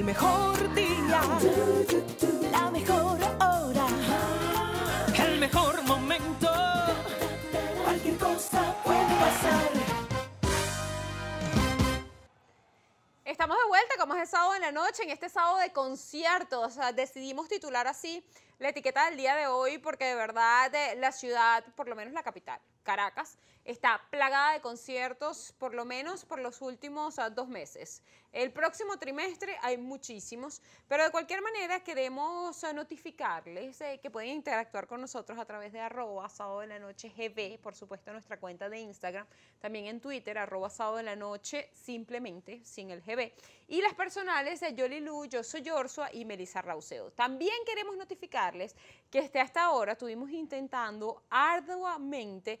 el mejor día, la mejor hora, el mejor momento. Cualquier cosa puede pasar. Estamos de vuelta, como es el sábado en la noche, en este sábado de conciertos. decidimos titular así la etiqueta del día de hoy porque de verdad eh, la ciudad, por lo menos la capital, Caracas está plagada de conciertos, por lo menos por los últimos ah, dos meses. El próximo trimestre hay muchísimos, pero de cualquier manera queremos ah, notificarles eh, que pueden interactuar con nosotros a través de arroba sábado de la noche GB, por supuesto nuestra cuenta de Instagram, también en Twitter, arroba sábado de la noche, simplemente sin el GB. Y las personales de Lu, Yo Soy Yorsua y Melissa Rauseo. También queremos notificarles que hasta ahora estuvimos intentando arduamente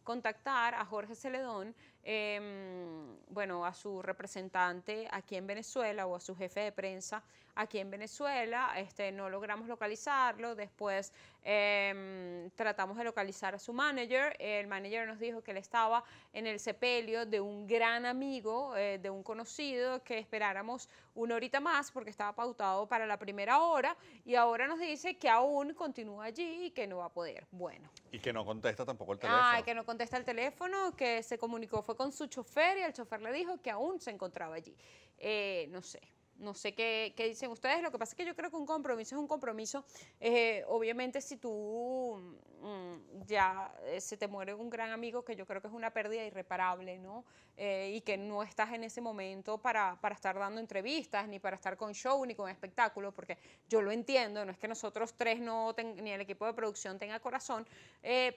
contactar a Jorge Celedón, em, bueno, a su representante aquí en Venezuela o a su jefe de prensa aquí en Venezuela, este, no logramos localizarlo, después em, tratamos de localizar a su manager, el manager nos dijo que él estaba en el sepelio de un gran amigo, eh, de un conocido, que esperáramos una horita más porque estaba pautado para la primera hora y ahora nos dice que aún continúa allí y que no va a poder. Bueno. Y que no contesta tampoco el teléfono. Ah, que no contesta el teléfono, que se comunicó fue con su chofer y el chofer le dijo que aún se encontraba allí. Eh, no sé, no sé qué, dicen ustedes. Lo que pasa es que yo creo que un compromiso es un compromiso. Eh, obviamente, si tú mm, ya eh, se te muere un gran amigo, que yo creo que es una pérdida irreparable, ¿no? Eh, y que no estás en ese momento para, estar dando entrevistas, ni para estar con show, ni con espectáculo. porque yo lo entiendo, no es que nosotros tres no ten, ni el equipo de producción tenga corazón,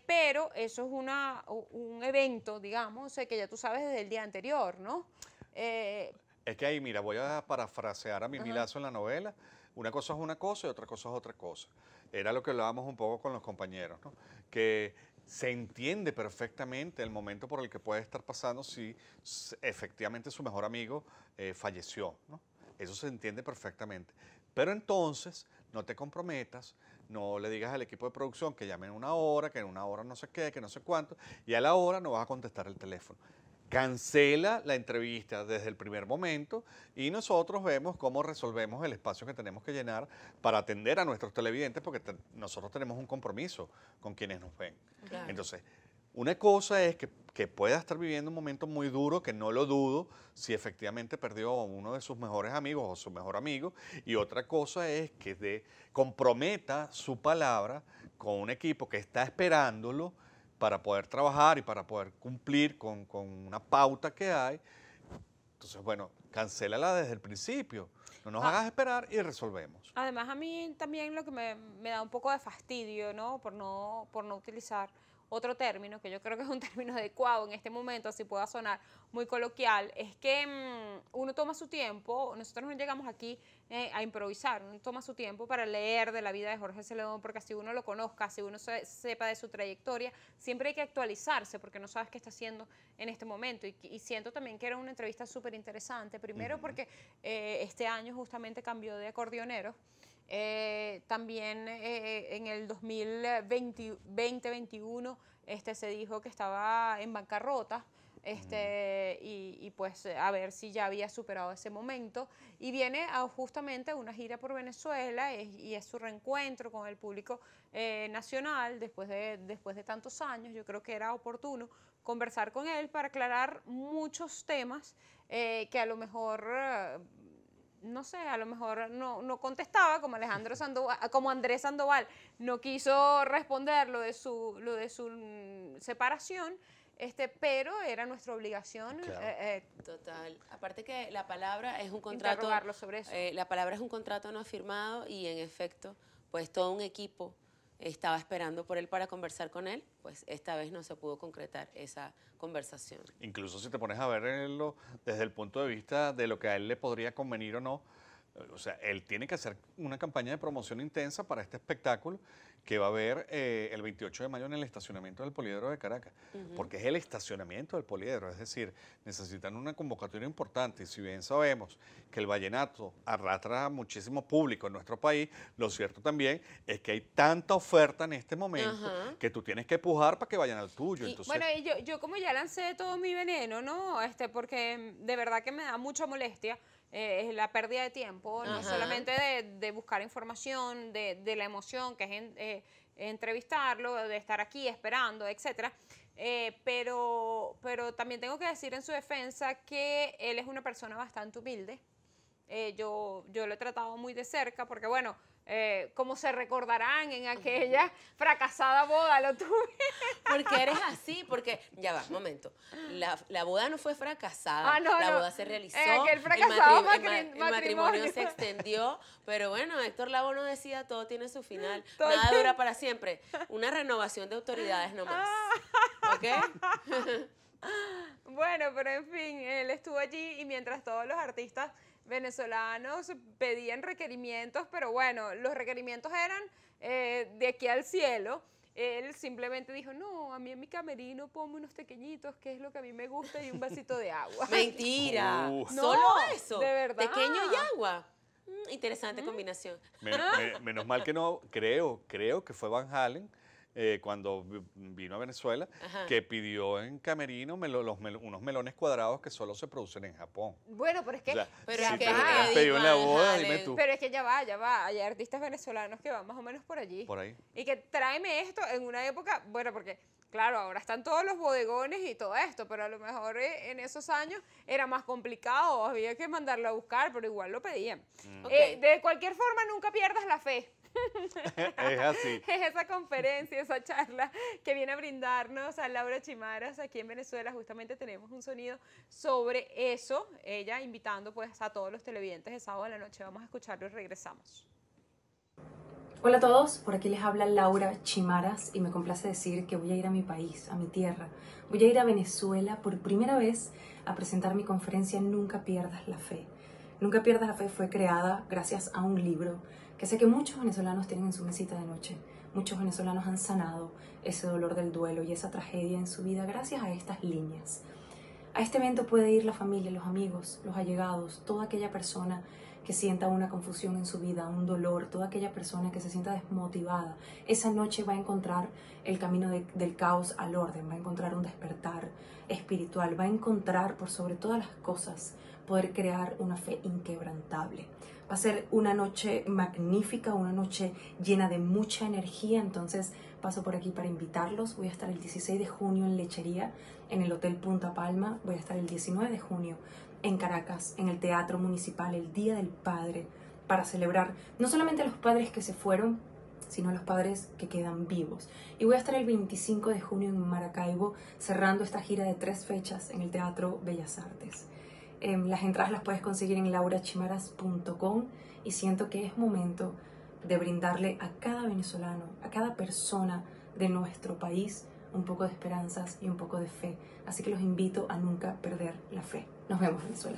pero eso es una, un evento, digamos, que ya tú sabes desde el día anterior, ¿no? Es que ahí, mira, voy a parafrasear a mi milazo en la novela. Una cosa es una cosa y otra cosa es otra cosa. Era lo que hablábamos un poco con los compañeros, ¿no? Que se entiende perfectamente el momento por el que puede estar pasando si efectivamente su mejor amigo eh, falleció, ¿no? Eso se entiende perfectamente. Pero entonces, no te comprometas, no le digas al equipo de producción que en una hora, que en una hora no sé qué, que no sé cuánto, y a la hora no vas a contestar el teléfono cancela la entrevista desde el primer momento y nosotros vemos cómo resolvemos el espacio que tenemos que llenar para atender a nuestros televidentes porque nosotros tenemos un compromiso con quienes nos ven. Entonces, una cosa es que, pueda estar viviendo un momento muy duro, que no lo dudo, si efectivamente perdió uno de sus mejores amigos o su mejor amigo, y otra cosa es que de, comprometa su palabra con un equipo que está esperándolo, para poder trabajar y para poder cumplir con, con una pauta que hay. Entonces, bueno, cancélala desde el principio. No nos ah. hagas esperar y resolvemos. Además, a mí también lo que me, me, da un poco de fastidio, ¿no? Por no, por no utilizar otro término, que yo creo que es un término adecuado en este momento, así pueda sonar muy coloquial, es que mm, uno toma su tiempo, nosotros no llegamos aquí eh, a improvisar, uno toma su tiempo para leer de la vida de Jorge Celedón, porque así uno lo conozca, así uno sepa de su trayectoria, siempre hay que actualizarse, porque no sabes qué está haciendo en este momento. Y, siento también que era una entrevista súper interesante, primero porque eh, este año justamente cambió de acordeonero. Eh, también eh, eh, en el 2020, 2021 este, se dijo que estaba en bancarrota. Este, mm. y, y, pues a ver si ya había superado ese momento. Y viene justamente a una gira por Venezuela y es su reencuentro con el público nacional después de, después de tantos años. Yo creo que era oportuno conversar con él para aclarar muchos temas que a lo mejor no sé, a lo mejor no, no contestaba como Alejandro Sandoval, como Andrés Sandoval no quiso responder lo de su, lo de su mm, separación. Este, pero era nuestra obligación. Eh, eh, Total. Aparte que la palabra es un contrato. sobre eh, la palabra es un contrato no firmado y en efecto, pues todo un equipo estaba esperando por él para conversar con él, pues esta vez no se pudo concretar esa conversación. Incluso si te pones a verlo desde el punto de vista de lo que a él le podría convenir o no, eh, o sea, él tiene que hacer una campaña de promoción intensa para este espectáculo que va a haber eh, el 28 de mayo en el estacionamiento del Poliedro de Caracas, porque es el estacionamiento del Poliedro, es decir, necesitan una convocatoria importante y si bien sabemos que el vallenato arrastra muchísimo público en nuestro país, lo cierto también es que hay tanta oferta en este momento que tú tienes que pujar para que vayan al tuyo. bueno, yo, yo como ya lancé todo mi veneno, ¿no? Este, porque de verdad que me da mucha molestia eh, es la pérdida de tiempo, no solamente de, buscar información, de, la emoción que es eh, entrevistarlo, de estar aquí esperando, etcétera. Eh, pero, pero también tengo que decir en su defensa que él es una persona bastante humilde. yo, yo lo he tratado muy de cerca porque, bueno, eh, como se recordarán en aquella fracasada boda, lo tuve. Porque eres así, porque, ya va, momento. La, boda no fue fracasada, ah, la boda se realizó. el, matrimonio. se extendió, pero bueno, Héctor Labo no decía, todo tiene su final, nada dura para siempre. Una renovación de autoridades nomás. Ah. ¿Ok? bueno, pero en fin, él estuvo allí y mientras todos los artistas venezolanos pedían requerimientos, pero bueno, los requerimientos eran eh, de aquí al cielo. Él simplemente dijo, no, a mí en mi camerino pongo unos pequeñitos, que es lo que a mí me gusta, y un vasito de agua. Mentira, solo eso. De verdad. Pequeño y agua. Mm, interesante mm. combinación. menos mal que no, creo, creo que fue Van Halen eh, cuando vino a Venezuela, que pidió en Camerino los unos melones cuadrados que solo se producen en Japón. Bueno, pero es que... pero es que boda, dime tú. Pero es que ya va, ya va. Hay artistas venezolanos que van más o menos por allí. Por ahí. Y que tráeme esto en una época, bueno, porque... Claro, ahora están todos los bodegones y todo esto, pero a lo mejor eh, en esos años era más complicado, había que mandarlo a buscar, pero igual lo pedían. Mm. Eh, de cualquier forma, nunca pierdas la fe es así. esa conferencia, esa charla que viene a brindarnos a Laura Chimaras aquí en Venezuela. Justamente tenemos un sonido sobre eso, ella invitando pues a todos los televidentes de sábado a la noche. Vamos a escucharlo y regresamos. Hola a todos, por aquí les habla Laura Chimaras y me complace decir que voy a ir a mi país, a mi tierra. Voy a ir a Venezuela por primera vez a presentar mi conferencia Nunca pierdas la fe. Nunca pierdas la fe fue creada gracias a un libro que sé que muchos venezolanos tienen en su mesita de noche. Muchos venezolanos han sanado ese dolor del duelo y esa tragedia en su vida gracias a estas líneas. A este evento puede ir la familia, los amigos, los allegados, toda aquella persona que sienta una confusión en su vida, un dolor, toda aquella persona que se sienta desmotivada, esa noche va a encontrar el camino del caos al orden, va a encontrar un despertar espiritual, va a encontrar por sobre todas las cosas poder crear una fe inquebrantable. Va a ser una noche magnífica, una noche llena de mucha energía, entonces paso por aquí para invitarlos. Voy a estar el 16 de junio en Lechería, en el Hotel Punta Palma. Voy a estar el 19 de junio en Caracas, en el Teatro Municipal, el Día del Padre, para celebrar no solamente a los padres que se fueron, sino a los padres que quedan vivos. Y voy a estar el 25 de junio en Maracaibo cerrando esta gira de tres fechas en el Teatro Bellas Artes. Em, las entradas las puedes conseguir en laurachimaras.com y siento que es momento de brindarle a cada venezolano, a cada persona de nuestro país, un poco de esperanzas y un poco de fe. Así que los invito a nunca perder la fe. Nos vemos, Venezuela.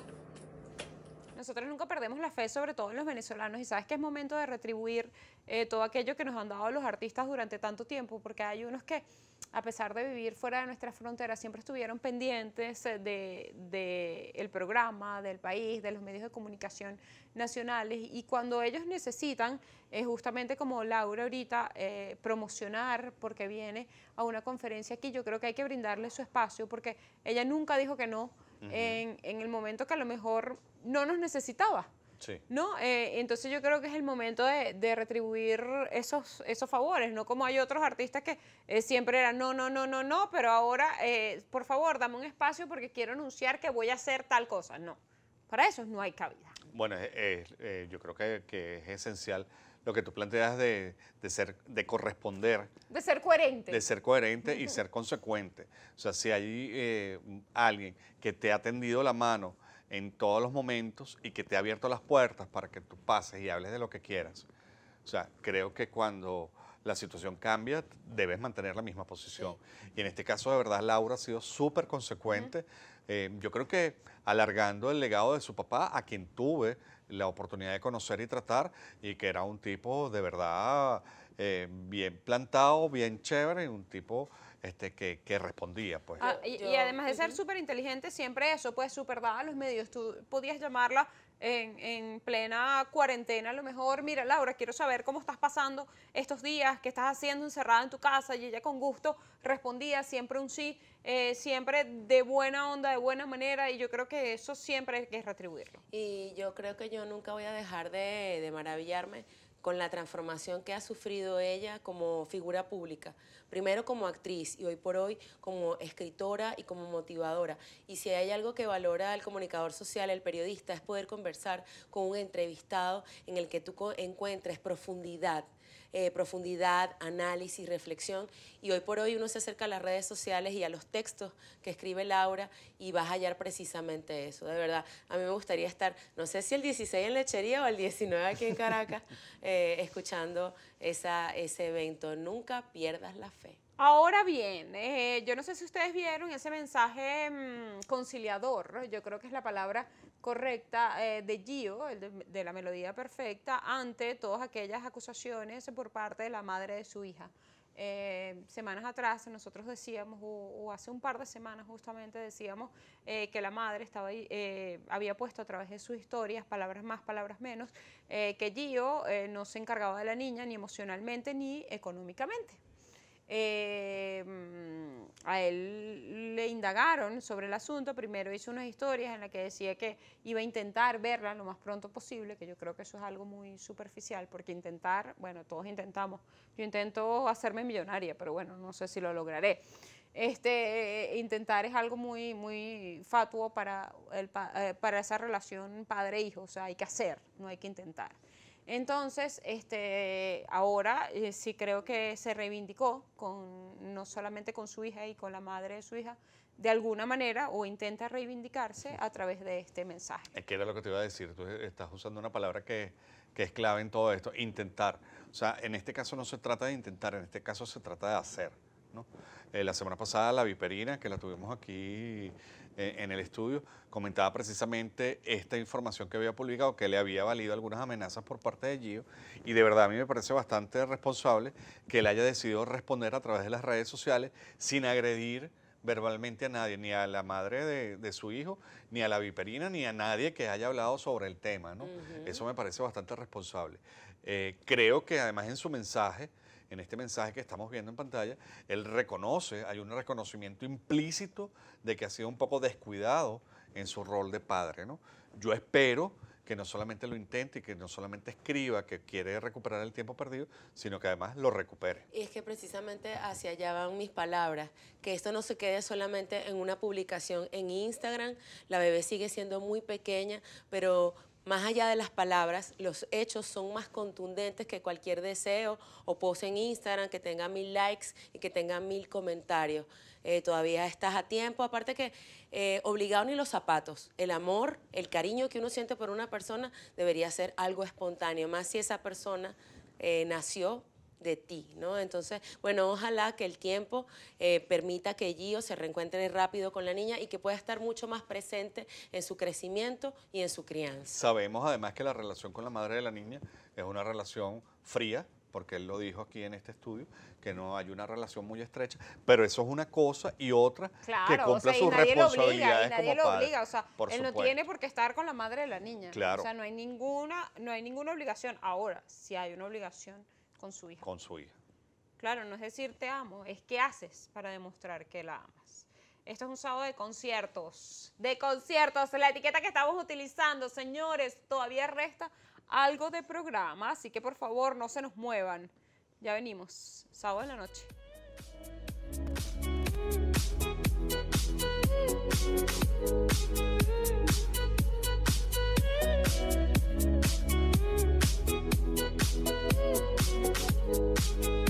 Nosotros nunca perdemos la fe, sobre todo en los venezolanos, y sabes que es momento de retribuir eh, todo aquello que nos han dado los artistas durante tanto tiempo, porque hay unos que a pesar de vivir fuera de nuestras fronteras, siempre estuvieron pendientes eh, del de, el programa, del país, de los medios de comunicación nacionales. Y cuando ellos necesitan, es justamente como Laura ahorita, eh, promocionar, porque viene a una conferencia aquí, yo creo que hay que brindarle su espacio, porque ella nunca dijo que no. en el momento que a lo mejor no nos necesitaba. ¿No? Eh, entonces yo creo que es el momento de, retribuir esos, esos favores, no como hay otros artistas que eh, siempre eran no, no, no, no, no, pero ahora, eh, por favor, dame un espacio porque quiero anunciar que voy a hacer tal cosa. No, para eso no hay cabida. Bueno, yo creo que, es esencial lo que tú planteas de, ser, de corresponder. De ser coherente. De ser coherente y ser consecuente. O sea, si hay alguien que te ha tendido la mano en todos los momentos y que te ha abierto las puertas para que tú pases y hables de lo que quieras. O sea, creo que cuando la situación cambia, debes mantener la misma posición. Y en este caso, de verdad, Laura ha sido súper consecuente. Eh, yo creo que alargando el legado de su papá, a quien tuve la oportunidad de conocer y tratar, y que era un tipo de verdad eh, bien plantado, bien chévere, un tipo este, que, respondía. Pues. Ah, y, además de ser súper inteligente, siempre eso, pues súper dada los medios. Tú podías llamarla en, plena cuarentena, a lo mejor, mira, Laura, quiero saber cómo estás pasando estos días, qué estás haciendo encerrada en tu casa. Y ella con gusto respondía siempre un sí, eh, siempre de buena onda, de buena manera. Y yo creo que eso siempre hay que retribuirlo. Y yo creo que yo nunca voy a dejar de maravillarme con la transformación que ha sufrido ella como figura pública, primero como actriz y hoy por hoy como escritora y como motivadora. Y si hay algo que valora el comunicador social, el periodista, es poder conversar con un entrevistado en el que tú encuentres profundidad eh, profundidad, análisis, reflexión. Y hoy por hoy uno se acerca a las redes sociales y a los textos que escribe Laura y vas a hallar precisamente eso. De verdad, a mí me gustaría estar, no sé si el 16 en Lechería o el 19 aquí en Caracas, eh, escuchando ese evento. Nunca pierdas la fe. Ahora bien, eh, yo no sé si ustedes vieron ese mensaje mm, conciliador, yo creo que es la palabra correcta eh, de Gio, de, la melodía perfecta, ante todas aquellas acusaciones por parte de la madre de su hija. Eh, semanas atrás nosotros decíamos, o, hace un par de semanas justamente decíamos que la madre estaba, había puesto a través de sus historias, palabras más, palabras menos, que Gio no se encargaba de la niña ni emocionalmente ni económicamente. Em, a él le indagaron sobre el asunto. Primero hizo unas historias en las que decía que iba a intentar verla lo más pronto posible, que yo creo que eso es algo muy superficial, porque intentar, bueno, todos intentamos. Yo intento hacerme millonaria, pero bueno, no sé si lo lograré. Este, eh, intentar es algo muy, muy fatuo para, el, eh, para esa relación padre-hijo, o sea, hay que hacer, no hay que intentar. Entonces, este, ahora eh, sí creo que se reivindicó con, no solamente con su hija y con la madre de su hija, de alguna manera o intenta reivindicarse a través de este mensaje. Es que era lo que te iba a decir, tú estás usando una palabra que, es clave en todo esto, intentar. O sea, en este caso no se trata de intentar, en este caso se trata de hacer. Eh, la semana pasada la Viperina, que la tuvimos aquí en el estudio, comentaba precisamente esta información que había publicado, que le había valido algunas amenazas por parte de Gio, y de verdad a mí me parece bastante responsable que él haya decidido responder a través de las redes sociales sin agredir verbalmente a nadie, ni a la madre de, su hijo, ni a la viperina, ni a nadie que haya hablado sobre el tema. Eso me parece bastante responsable. Eh, creo que además en su mensaje en este mensaje que estamos viendo en pantalla, él reconoce, hay un reconocimiento implícito de que ha sido un poco descuidado en su rol de padre. ¿no? Yo espero que no solamente lo intente y que no solamente escriba que quiere recuperar el tiempo perdido, sino que además lo recupere. Y es que precisamente hacia allá van mis palabras, que esto no se quede solamente en una publicación en Instagram, la bebé sigue siendo muy pequeña, pero más allá de las palabras, los hechos son más contundentes que cualquier deseo o post en Instagram que tenga mil likes y que tenga mil comentarios. Eh, todavía estás a tiempo, aparte que eh, obligado ni los zapatos. El amor, el cariño que uno siente por una persona debería ser algo espontáneo, más si esa persona eh, nació de ti, ¿no? Entonces, bueno, ojalá que el tiempo eh, permita que Gio se reencuentre rápido con la niña y que pueda estar mucho más presente en su crecimiento y en su crianza. Sabemos además que la relación con la madre de la niña es una relación fría, porque él lo dijo aquí en este estudio, que no hay una relación muy estrecha, pero eso es una cosa y otra que cumpla su sea, nadie Lo obliga, nadie lo obliga, o sea, él no tiene por qué estar con la madre de la niña. Claro. O sea, no hay ninguna, no hay ninguna obligación. Ahora, si hay una obligación con su hija. Con su hija. Claro, no es decir te amo, es qué haces para demostrar que la amas. Esto es un sábado de conciertos, de conciertos, la etiqueta que estamos utilizando, señores, todavía resta algo de programa, así que por favor no se nos muevan. Ya venimos, sábado en la noche. Thank you.